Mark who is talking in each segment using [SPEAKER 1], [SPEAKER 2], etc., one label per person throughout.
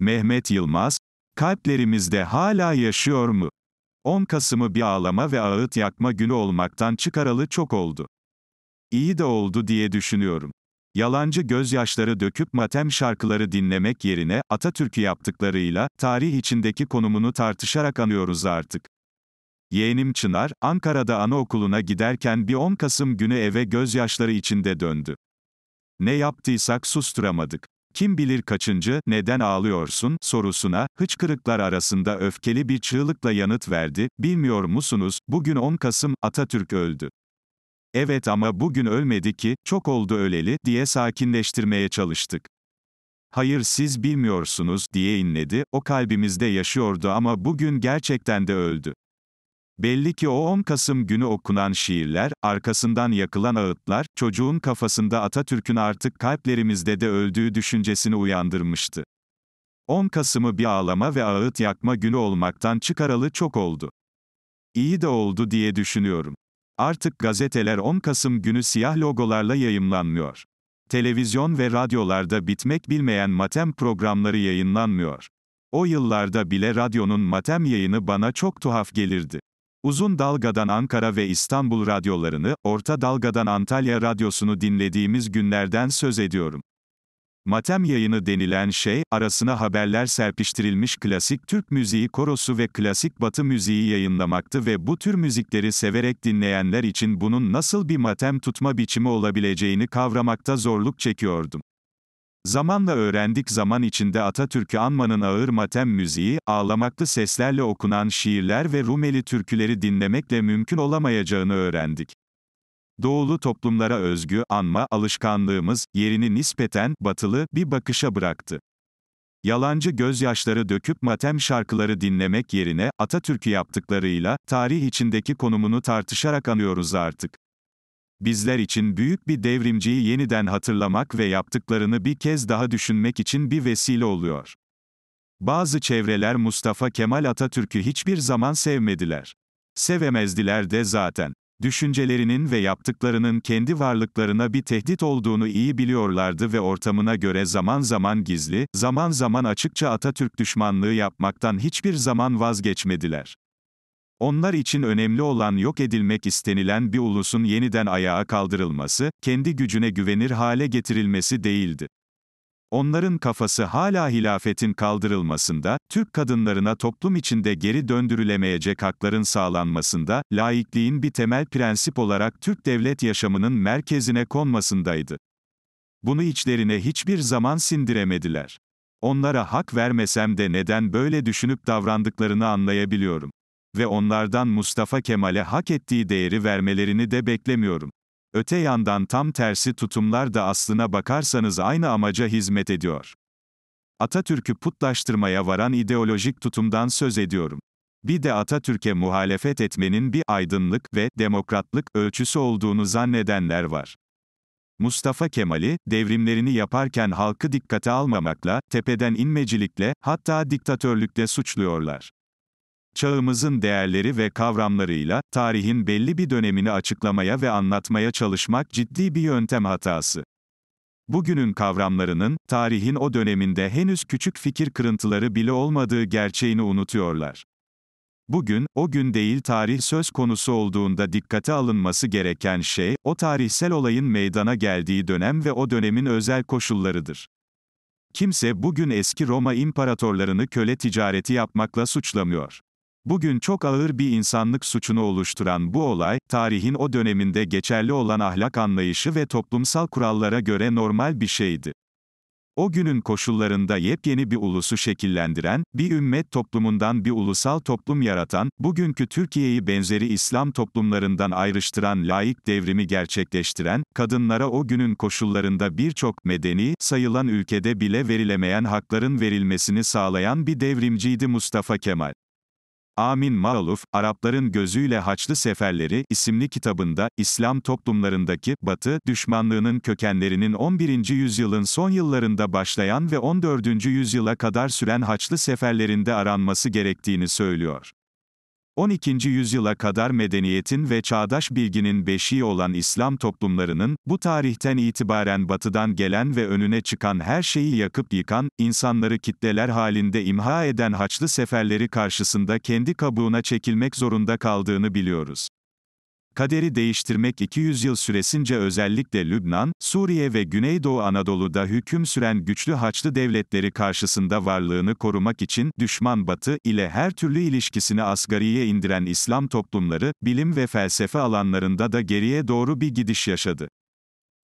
[SPEAKER 1] Mehmet Yılmaz, kalplerimizde hala yaşıyor mu? 10 Kasım'ı bir ağlama ve ağıt yakma günü olmaktan çıkaralı çok oldu. İyi de oldu diye düşünüyorum. Yalancı gözyaşları döküp matem şarkıları dinlemek yerine, Atatürk'ü yaptıklarıyla, tarih içindeki konumunu tartışarak anıyoruz artık. Yeğenim Çınar, Ankara'da anaokuluna giderken bir 10 Kasım günü eve gözyaşları içinde döndü. Ne yaptıysak susturamadık kim bilir kaçıncı, neden ağlıyorsun, sorusuna, hıçkırıklar arasında öfkeli bir çığlıkla yanıt verdi, bilmiyor musunuz, bugün 10 Kasım, Atatürk öldü. Evet ama bugün ölmedi ki, çok oldu öleli, diye sakinleştirmeye çalıştık. Hayır siz bilmiyorsunuz, diye inledi, o kalbimizde yaşıyordu ama bugün gerçekten de öldü. Belli ki o 10 Kasım günü okunan şiirler, arkasından yakılan ağıtlar, çocuğun kafasında Atatürk'ün artık kalplerimizde de öldüğü düşüncesini uyandırmıştı. 10 Kasım'ı bir ağlama ve ağıt yakma günü olmaktan çıkaralı çok oldu. İyi de oldu diye düşünüyorum. Artık gazeteler 10 Kasım günü siyah logolarla yayımlanmıyor. Televizyon ve radyolarda bitmek bilmeyen matem programları yayınlanmıyor. O yıllarda bile radyonun matem yayını bana çok tuhaf gelirdi. Uzun dalgadan Ankara ve İstanbul radyolarını, orta dalgadan Antalya radyosunu dinlediğimiz günlerden söz ediyorum. Matem yayını denilen şey, arasına haberler serpiştirilmiş klasik Türk müziği korosu ve klasik batı müziği yayınlamaktı ve bu tür müzikleri severek dinleyenler için bunun nasıl bir matem tutma biçimi olabileceğini kavramakta zorluk çekiyordum. Zamanla öğrendik zaman içinde Atatürk'ü anmanın ağır matem müziği, ağlamaklı seslerle okunan şiirler ve Rumeli türküleri dinlemekle mümkün olamayacağını öğrendik. Doğulu toplumlara özgü anma alışkanlığımız yerini nispeten batılı bir bakışa bıraktı. Yalancı gözyaşları döküp matem şarkıları dinlemek yerine Atatürk'ü yaptıklarıyla tarih içindeki konumunu tartışarak anıyoruz artık bizler için büyük bir devrimciyi yeniden hatırlamak ve yaptıklarını bir kez daha düşünmek için bir vesile oluyor. Bazı çevreler Mustafa Kemal Atatürk'ü hiçbir zaman sevmediler. Sevemezdiler de zaten. Düşüncelerinin ve yaptıklarının kendi varlıklarına bir tehdit olduğunu iyi biliyorlardı ve ortamına göre zaman zaman gizli, zaman zaman açıkça Atatürk düşmanlığı yapmaktan hiçbir zaman vazgeçmediler. Onlar için önemli olan yok edilmek istenilen bir ulusun yeniden ayağa kaldırılması, kendi gücüne güvenir hale getirilmesi değildi. Onların kafası hala hilafetin kaldırılmasında, Türk kadınlarına toplum içinde geri döndürülemeyecek hakların sağlanmasında, laikliğin bir temel prensip olarak Türk devlet yaşamının merkezine konmasındaydı. Bunu içlerine hiçbir zaman sindiremediler. Onlara hak vermesem de neden böyle düşünüp davrandıklarını anlayabiliyorum ve onlardan Mustafa Kemal'e hak ettiği değeri vermelerini de beklemiyorum. Öte yandan tam tersi tutumlar da aslına bakarsanız aynı amaca hizmet ediyor. Atatürk'ü putlaştırmaya varan ideolojik tutumdan söz ediyorum. Bir de Atatürk'e muhalefet etmenin bir aydınlık ve demokratlık ölçüsü olduğunu zannedenler var. Mustafa Kemal'i, devrimlerini yaparken halkı dikkate almamakla, tepeden inmecilikle, hatta diktatörlükle suçluyorlar çağımızın değerleri ve kavramlarıyla, tarihin belli bir dönemini açıklamaya ve anlatmaya çalışmak ciddi bir yöntem hatası. Bugünün kavramlarının, tarihin o döneminde henüz küçük fikir kırıntıları bile olmadığı gerçeğini unutuyorlar. Bugün, o gün değil tarih söz konusu olduğunda dikkate alınması gereken şey, o tarihsel olayın meydana geldiği dönem ve o dönemin özel koşullarıdır. Kimse bugün eski Roma imparatorlarını köle ticareti yapmakla suçlamıyor. Bugün çok ağır bir insanlık suçunu oluşturan bu olay, tarihin o döneminde geçerli olan ahlak anlayışı ve toplumsal kurallara göre normal bir şeydi. O günün koşullarında yepyeni bir ulusu şekillendiren, bir ümmet toplumundan bir ulusal toplum yaratan, bugünkü Türkiye'yi benzeri İslam toplumlarından ayrıştıran laik devrimi gerçekleştiren, kadınlara o günün koşullarında birçok medeni, sayılan ülkede bile verilemeyen hakların verilmesini sağlayan bir devrimciydi Mustafa Kemal. Amin Maaluf, Arapların Gözüyle Haçlı Seferleri isimli kitabında, İslam toplumlarındaki Batı düşmanlığının kökenlerinin 11. yüzyılın son yıllarında başlayan ve 14. yüzyıla kadar süren Haçlı Seferlerinde aranması gerektiğini söylüyor. 12. yüzyıla kadar medeniyetin ve çağdaş bilginin beşiği olan İslam toplumlarının, bu tarihten itibaren batıdan gelen ve önüne çıkan her şeyi yakıp yıkan, insanları kitleler halinde imha eden haçlı seferleri karşısında kendi kabuğuna çekilmek zorunda kaldığını biliyoruz. Kaderi değiştirmek 200 yıl süresince özellikle Lübnan, Suriye ve Güneydoğu Anadolu'da hüküm süren güçlü Haçlı devletleri karşısında varlığını korumak için düşman Batı ile her türlü ilişkisini asgariye indiren İslam toplumları, bilim ve felsefe alanlarında da geriye doğru bir gidiş yaşadı.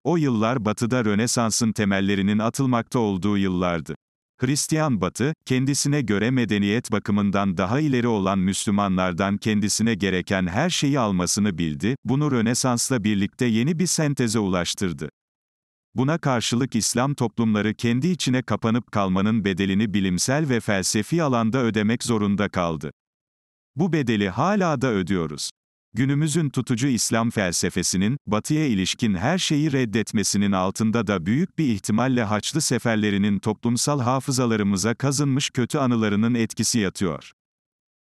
[SPEAKER 1] O yıllar Batı'da Rönesans'ın temellerinin atılmakta olduğu yıllardı. Hristiyan Batı, kendisine göre medeniyet bakımından daha ileri olan Müslümanlardan kendisine gereken her şeyi almasını bildi, bunu Rönesans'la birlikte yeni bir senteze ulaştırdı. Buna karşılık İslam toplumları kendi içine kapanıp kalmanın bedelini bilimsel ve felsefi alanda ödemek zorunda kaldı. Bu bedeli hala da ödüyoruz. Günümüzün tutucu İslam felsefesinin, batıya ilişkin her şeyi reddetmesinin altında da büyük bir ihtimalle haçlı seferlerinin toplumsal hafızalarımıza kazınmış kötü anılarının etkisi yatıyor.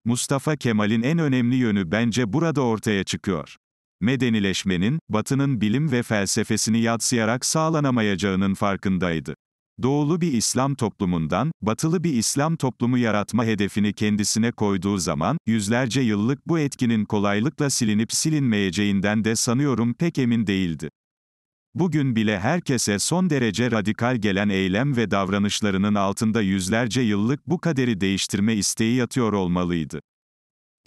[SPEAKER 1] Mustafa Kemal'in en önemli yönü bence burada ortaya çıkıyor. Medenileşmenin, batının bilim ve felsefesini yadsıyarak sağlanamayacağının farkındaydı doğulu bir İslam toplumundan, batılı bir İslam toplumu yaratma hedefini kendisine koyduğu zaman, yüzlerce yıllık bu etkinin kolaylıkla silinip silinmeyeceğinden de sanıyorum pek emin değildi. Bugün bile herkese son derece radikal gelen eylem ve davranışlarının altında yüzlerce yıllık bu kaderi değiştirme isteği yatıyor olmalıydı.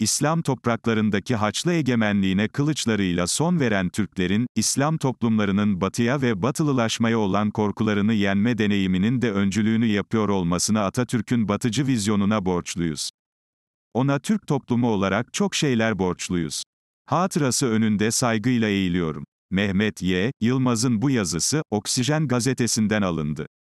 [SPEAKER 1] İslam topraklarındaki Haçlı egemenliğine kılıçlarıyla son veren Türklerin, İslam toplumlarının batıya ve batılılaşmaya olan korkularını yenme deneyiminin de öncülüğünü yapıyor olmasını Atatürk'ün batıcı vizyonuna borçluyuz. Ona Türk toplumu olarak çok şeyler borçluyuz. Hatırası önünde saygıyla eğiliyorum. Mehmet Y. Yılmaz'ın bu yazısı, Oksijen gazetesinden alındı.